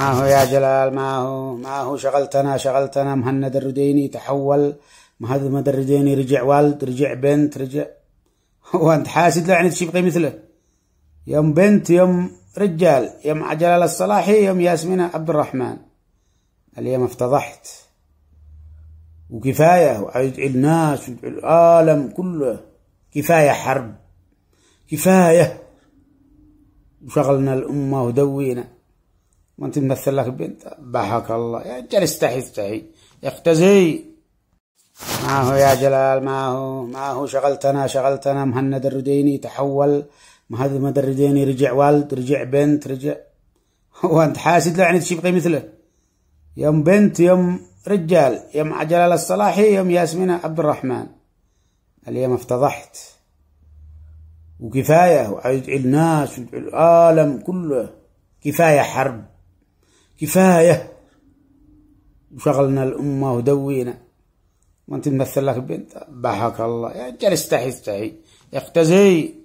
ماهو يا جلال ماهو ماهو شغلتنا شغلتنا مهند الرديني تحول مهند الرديني رجع والد رجع بنت رجع هو انت حاسد له يعني تشوف مثله يوم بنت يوم رجال يوم جلال الصلاحي يوم ياسمين عبد الرحمن اليوم افتضحت وكفاية ويدعي الناس ويدعي العالم كله كفاية حرب كفاية وشغلنا الأمة ودوينا ما انت ممثل لك البنت بحك الله يا رجال استحي استحي اختزي ما هو يا جلال ما هو ما هو شغلتنا شغلتنا مهند الرديني تحول مهند الرديني رجع والد رجع بنت رجع هو انت حاسد له يعني تشبقي مثله يوم بنت يوم رجال يوم جلال الصلاحي يوم ياسمين عبد الرحمن اليوم افتضحت وكفاية وعيد الناس العالم كله كفاية حرب كفاية وشغلنا الأمة ودوينا وانت تمثل لك بنت بحك الله يا رجال استحي استحي اقتزي